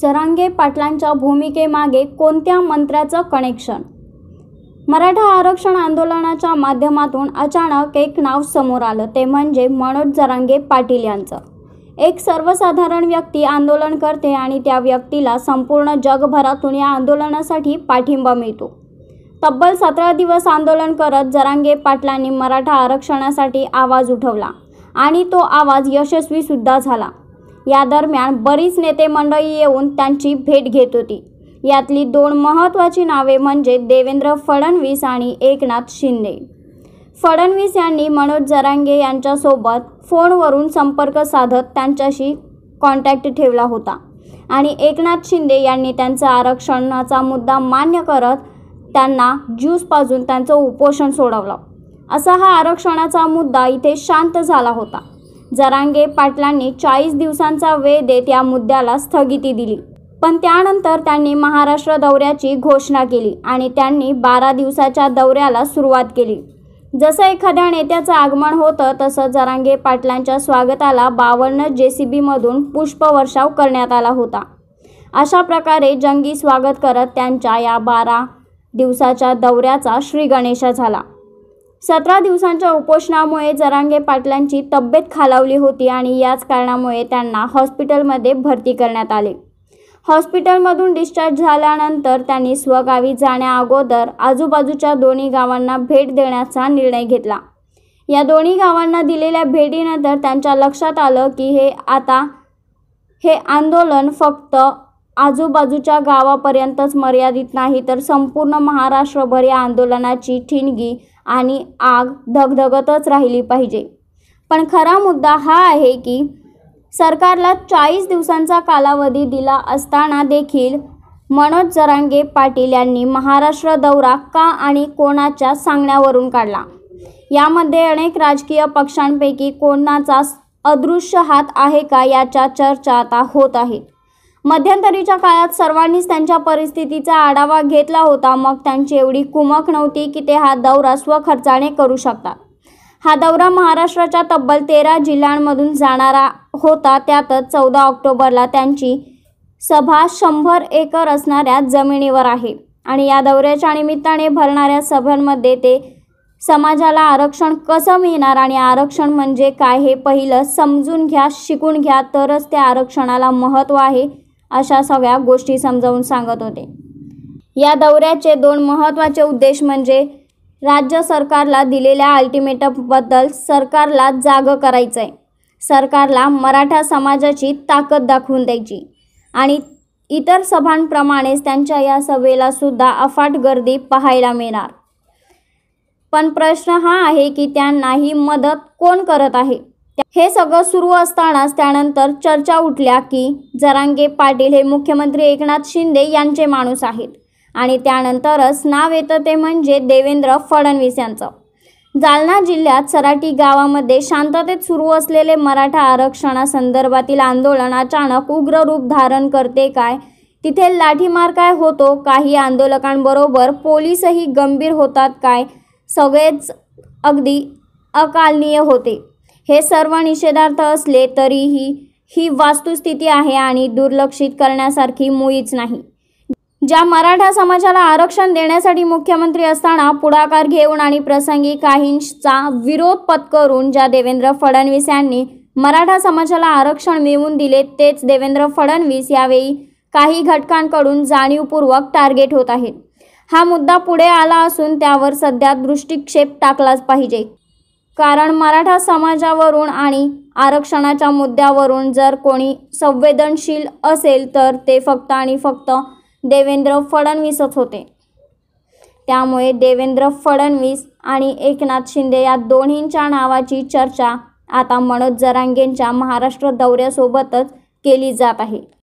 सरांगे पाटलांच्या भूमिकेमागे कोणत्या मंत्र्याचं कनेक्शन मराठा आरक्षण आंदोलनाच्या माध्यमातून अचानक एक नाव समोर आलं ते म्हणजे मनोज जरांगे पाटील यांचं एक सर्वसाधारण व्यक्ती आंदोलन करते आणि त्या व्यक्तीला संपूर्ण जगभरातून या आंदोलनासाठी पाठिंबा मिळतो तब्बल सतरा दिवस आंदोलन करत जरांगे पाटलांनी मराठा आरक्षणासाठी आवाज उठवला आणि तो आवाज यशस्वीसुद्धा झाला या दरम्यान बरीच नेते मंडळी येऊन त्यांची भेट घेत होती यातली दोन महत्त्वाची नावे म्हणजे देवेंद्र फडणवीस आणि एकनाथ शिंदे फडणवीस यांनी मनोज जरांगे यांच्यासोबत फोनवरून संपर्क साधत त्यांच्याशी कॉन्टॅक्ट ठेवला होता आणि एकनाथ शिंदे यांनी त्यांचा आरक्षणाचा मुद्दा मान्य करत त्यांना ज्यूस पाजून त्यांचं उपोषण सोडवलं असा हा आरक्षणाचा मुद्दा इथे शांत झाला होता जरांगे पाटलांनी चाळीस दिवसांचा वेळ देत या मुद्द्याला स्थगिती दिली पण त्यानंतर त्यांनी महाराष्ट्र दौऱ्याची घोषणा केली आणि त्यांनी बारा दिवसाच्या दौऱ्याला सुरुवात केली जसं एखाद्या नेत्याचं आगमन होतं तसं जरांगे पाटलांच्या स्वागताला बावन्न जे सी बीमधून पुष्पवर्षाव करण्यात आला होता अशा प्रकारे जंगी स्वागत करत त्यांच्या या बारा दिवसाच्या दौऱ्याचा श्रीगणेशा झाला सतरा दिवसांच्या उपोषणामुळे जरांगे पाटलांची तब्येत खालावली होती आणि याच कारणामुळे त्यांना हॉस्पिटलमध्ये भरती करण्यात आले हॉस्पिटलमधून डिस्चार्ज झाल्यानंतर त्यांनी स्वगावी जाण्याअगोदर आजूबाजूच्या दोन्ही गावांना भेट देण्याचा निर्णय घेतला या दोन्ही गावांना दिलेल्या भेटीनंतर त्यांच्या लक्षात आलं की हे आता हे आंदोलन फक्त आजूबाजूच्या गावापर्यंतच मर्यादित नाही तर संपूर्ण महाराष्ट्रभर या आंदोलनाची ठिणगी आणि आग धगधगतच राहिली पाहिजे पण खरा मुद्दा हा आहे की सरकारला चाळीस दिवसांचा कालावधी दिला असताना देखील मनोज जरांगे पाटील यांनी महाराष्ट्र दौरा का आणि कोणाच्या सांगण्यावरून काढला यामध्ये अनेक राजकीय पक्षांपैकी कोणाचा अदृश्य हात आहे का याच्या चर्चा आता होत आहेत मध्यंतरीच्या काळात सर्वांनीच त्यांच्या परिस्थितीचा आढावा घेतला होता मग त्यांची एवढी कुमक नव्हती की ते हा दौरा स्वखर्चाने करू शकतात हा दौरा महाराष्ट्राच्या तब्बल तेरा जिल्ह्यांमधून जाणारा होता त्यातच चौदा ऑक्टोबरला त्यांची सभा शंभर एकर असणाऱ्या जमिनीवर आहे आणि या दौऱ्याच्या निमित्ताने भरणाऱ्या सभांमध्ये ते समाजाला आरक्षण कसं मिळणार आणि आरक्षण म्हणजे काय हे पहिलं समजून घ्या शिकून घ्या तरच त्या आरक्षणाला महत्त्व आहे अशा सगळ्या गोष्टी समजावून सांगत होते या दौऱ्याचे दोन महत्त्वाचे उद्देश म्हणजे राज्य सरकारला दिलेल्या अल्टिमेटमबद्दल सरकारला जागं करायचं आहे सरकारला मराठा समाजाची ताकद दाखवून द्यायची आणि इतर सभांप्रमाणेच त्यांच्या या सभेला सुद्धा अफाट गर्दी पाहायला मिळणार पण प्रश्न हा आहे की त्यांना ही मदत कोण करत आहे हे सगळं सुरू असतानाच त्यानंतर चर्चा उठल्या की जरांगे पाटील हे मुख्यमंत्री एकनाथ शिंदे यांचे माणूस आहेत आणि त्यानंतरच नाव येतं ते म्हणजे देवेंद्र फडणवीस यांचं जालना जिल्ह्यात सराटी गावामध्ये शांततेत सुरू असलेले मराठा आरक्षणासंदर्भातील आंदोलन अचानक उग्र रूप धारण करते काय तिथे लाठीमार काय होतो काही आंदोलकांबरोबर पोलीसही गंभीर होतात काय सगळेच अगदी अकालनीय होते हे सर्व निषेधार्थ असले तरीही ही वास्तुस्थिती आहे आणि दुर्लक्षित करण्यासारखी मुळीच नाही ज्या मराठा समाजाला आरक्षण देण्यासाठी मुख्यमंत्री असताना पुढाकार घेऊन आणि प्रसंगी काहींचा विरोध पत्करून ज्या देवेंद्र फडणवीस यांनी मराठा समाजाला आरक्षण मिळवून दिले तेच देवेंद्र फडणवीस यावेळी काही घटकांकडून जाणीवपूर्वक टार्गेट होत आहेत हा मुद्दा पुढे आला असून त्यावर सध्या दृष्टिक्षेप टाकलाच पाहिजे कारण मराठा समाजावरून आणि आरक्षणाच्या मुद्द्यावरून जर कोणी संवेदनशील असेल तर ते फक्त आणि फक्त देवेंद्र फडणवीसच होते त्यामुळे देवेंद्र फडणवीस आणि एकनाथ शिंदे या दोन्हींच्या नावाची चर्चा आता मनोज जरांगेंच्या महाराष्ट्र दौऱ्यासोबतच केली जात आहे